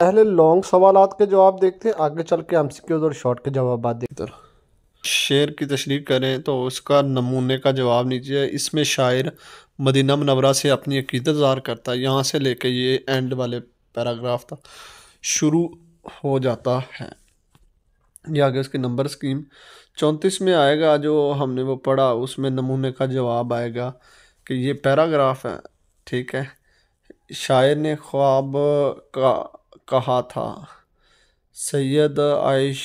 पहले लॉन्ग सवाल के जवाब देखते हैं आगे चल के एमसीक्यूज और शॉर्ट के जवाब देखते शेर की तशरी करें तो उसका नमूने का जवाब नीचे इसमें शायर मदीना मनवरा से अपनी अकीदत ज़ाहिर करता है यहाँ से लेके ये एंड वाले पैराग्राफ था शुरू हो जाता है ये आगे उसकी नंबर स्कीम चौंतीस में आएगा जो हमने वो पढ़ा उसमें नमूने का जवाब आएगा कि ये पैराग्राफ है ठीक है शायर ने ख्वाब का कहा था सैयद आयश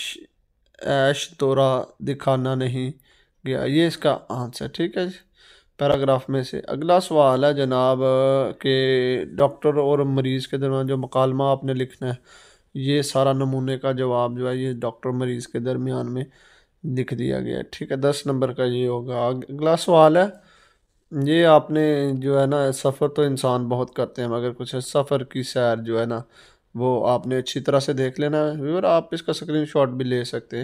ऐश दौरा दिखाना नहीं गया ये इसका आंसर ठीक है पैराग्राफ में से अगला सवाल है जनाब के डॉक्टर और मरीज़ के दरमियान जो मकालमा आपने लिखना है ये सारा नमूने का जवाब जो है ये डॉक्टर मरीज़ के दरमियान में लिख दिया गया ठीक है दस नंबर का ये होगा अगला सवाल है ये आपने जो है ना सफ़र तो इंसान बहुत करते हैं मगर कुछ है, सफ़र की सैर जो है ना वो आपने अच्छी तरह से देख लेना है व्यूअर आप इसका शॉट भी ले सकते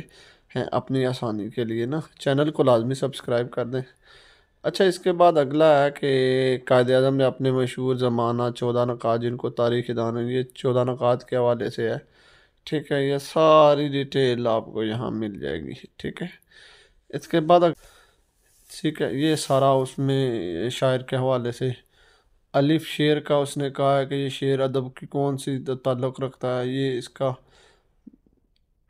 हैं अपनी आसानी के लिए ना चैनल को लाजमी सब्सक्राइब कर दें अच्छा इसके बाद अगला है कि कायद अजम ने अपने मशहूर ज़माना चौदह नकात जिनको तारीख दान ये चौदह नकात के हवाले से है ठीक है ये सारी डिटेल आपको यहाँ मिल जाएगी ठीक है इसके बाद ठीक है ये सारा उसमें शायर के हवाले से अलिफ शेर का उसने कहा है कि ये शेर अदब की कौन सी ताल्लुक़ रखता है ये इसका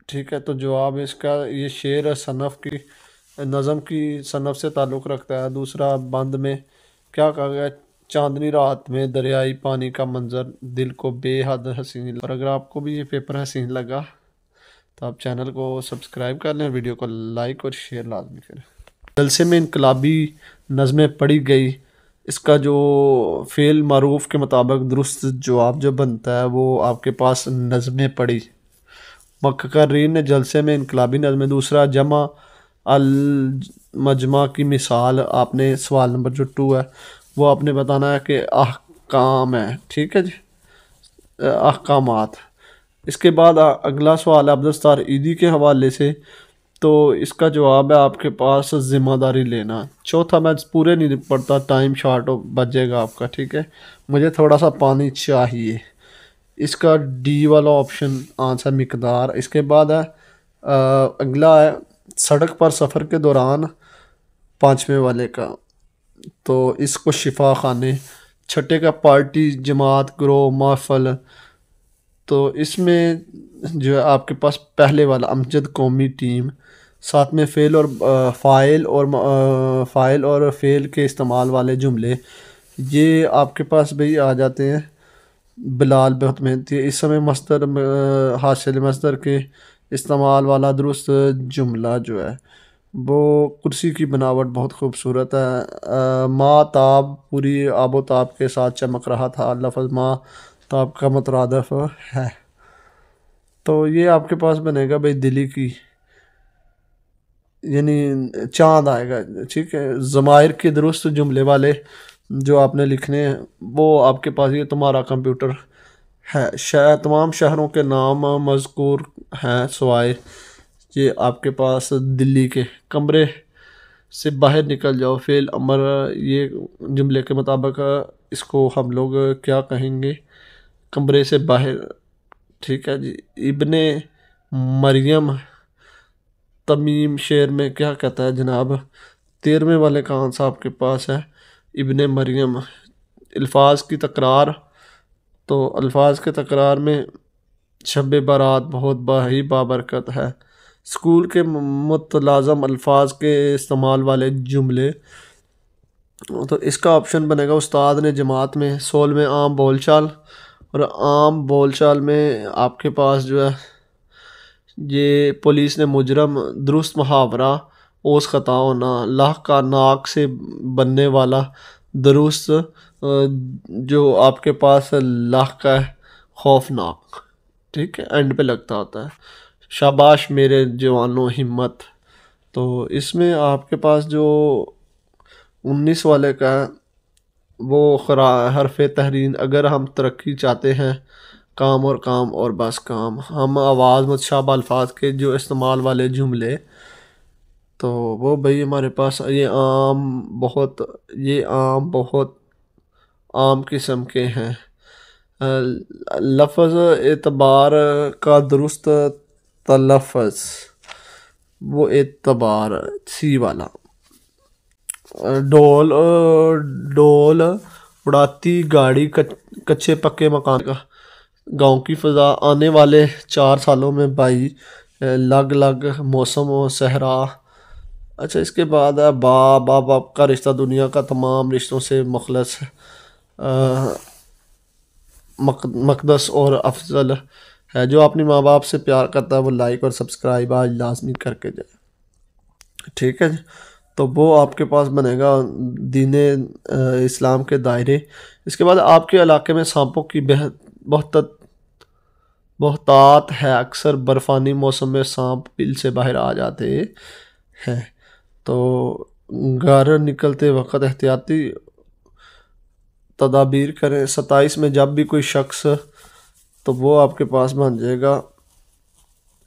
ठीक है तो जवाब इसका ये शेर सनफ़ की नज़म की सनफ़ से ताल्लुक़ रखता है दूसरा बंद में क्या कहा गया चांदनी रात में दरियाई पानी का मंज़र दिल को बेहद हसीन और अगर आपको भी ये पेपर हसीन लगा तो आप चैनल को सब्सक्राइब कर लें वीडियो को लाइक और शेयर लाजमी करें जलसे में इनकलाबी नज़में पढ़ी गई इसका जो फेल मरूफ के मुताबिक दुरुस्त जवाब जो बनता है वो आपके पास नज़में पड़ी मक्करीन ने जलसे में इनकलाबी नज़में दूसरा जमा अल मजमा की मिसाल आपने सवाल नंबर जो टू है वो आपने बताना है कि अहकाम है ठीक है जी अहकाम इसके बाद अगला सवाल है अब्दुलस्तार ईदी के हवाले से तो इसका जवाब है आपके पास ज़िम्मेदारी लेना चौथा मैच पूरे नहीं पड़ता टाइम शार्ट जाएगा आपका ठीक है मुझे थोड़ा सा पानी चाहिए इसका डी वाला ऑप्शन आंसर मकदार इसके बाद है आ, अगला है सड़क पर सफ़र के दौरान पाँचवें वाले का तो इसको शिफा खाने छठे का पार्टी जमात ग्रोह महफल तो इसमें जो है आपके पास पहले वाला अमजद कौमी टीम साथ में फ़ेल और फ़ाइल और फ़ाइल और फ़ेल के इस्तेमाल वाले जुमले ये आपके पास भी आ जाते हैं बिलाल बहुत मेहनती है इस समय मस्तर हाशिल मस्तर के इस्तेमाल वाला दुरुस्त जुमला जो है वो कुर्सी की बनावट बहुत खूबसूरत है माँ ताब पूरी आबोताब के साथ चमक रहा था लफज माँ ताब का मतरदफ़ है तो ये आपके पास बनेगा भाई दिल्ली की यानी चाँद आएगा ठीक है ज़मायर के दुरुस्त जुमले वाले जो आपने लिखने हैं वो आपके पास ये तुम्हारा कंप्यूटर है शह तमाम शहरों के नाम मजकूर हैं सवाए ये आपके पास दिल्ली के कमरे से बाहर निकल जाओ फेल अमर ये जुमले के मुताबिक इसको हम लोग क्या कहेंगे कमरे से बाहर ठीक है जी इब्ने मरियम तमीम शेर में क्या कहता है जनाब तेरहवें वाले कान साहब के पास है इब्ने मरियम अल्फाज की तकरार तो अल्फाज के तकरार में शब बारात बहुत बही बाबरकत है स्कूल के मतलाज़म अल्फाज के इस्तेमाल वाले जुमले तो इसका ऑप्शन बनेगा उस्ताद ने जमात में सोल में आम बोलचाल और आम बोलचाल में आपके पास जो है ये पुलिस ने मुजरम दुरुस्त मुहावरा ओस खता होना लाह का नाक से बनने वाला दुरुस्त जो आपके पास लाह का है खौफनाक ठीक है एंड पे लगता होता है शाबाश मेरे जवानों हिम्मत तो इसमें आपके पास जो उन्नीस वाले का है वो खरा हरफ तहरीन अगर हम तरक्की चाहते हैं काम और काम और बस काम हम आवाज़ शाब अल्फाज के जो इस्तेमाल वाले जुमले तो वो भाई हमारे पास ये आम बहुत ये आम बहुत आम किस्म के हैं लफ्ज़ एतबार का दुरुस्त तलफ़ वो एतबार सी वाला डोल डोल उड़ाती गाड़ी कच्चे पक्के मकान का गांव की फ़जा आने वाले चार सालों में भाई अलग अलग मौसम और सहरा अच्छा इसके बाद है बाप बाप बाप का रिश्ता दुनिया का तमाम रिश्तों से मुखलस मक, मकदस और अफजल है जो अपने माँ बाप से प्यार करता है वो लाइक और सब्सक्राइब आज लाजमी करके जाए ठीक है जी तो वो आपके पास बनेगा दीन इस्लाम के दायरे इसके बाद आपके इलाके में सांपों की बेहद बहुत बहुतात है अक्सर बर्फ़ानी मौसम में सांप पिल से बाहर आ जाते हैं तो घर निकलते वक्त एहतियाती तदाबीर करें सताईस में जब भी कोई शख्स तो वो आपके पास बन जाएगा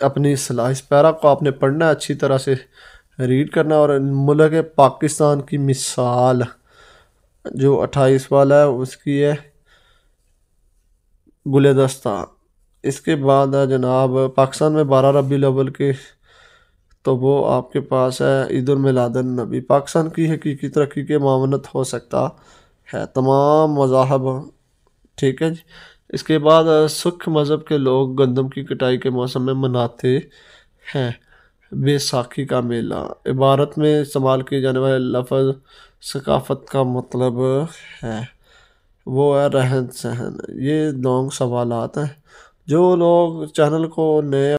अपनी सलाह इस पैरा को आपने पढ़ना अच्छी तरह से रीड करना और मुल्क पाकिस्तान की मिसाल जो अट्ठाईस वाला है उसकी है गुलदस्ता इसके बाद है जनाब पाकिस्तान में बारह रबी अवल के तो वो आपके पास है ईद मिलादन नबी पाकिस्तान की हकीकी तरक्की के मामनत हो सकता है तमाम मजाहब ठीक है जी इसके बाद सुख मज़हब के लोग गंदम की कटाई के मौसम में मनाते हैं बेसाखी का मेला इबारत में इस्तेमाल किए जाने वाले लफज सकाफ़त का मतलब है वो है रहन सहन ये लॉन्ग सवाल हैं जो लोग चैनल को नए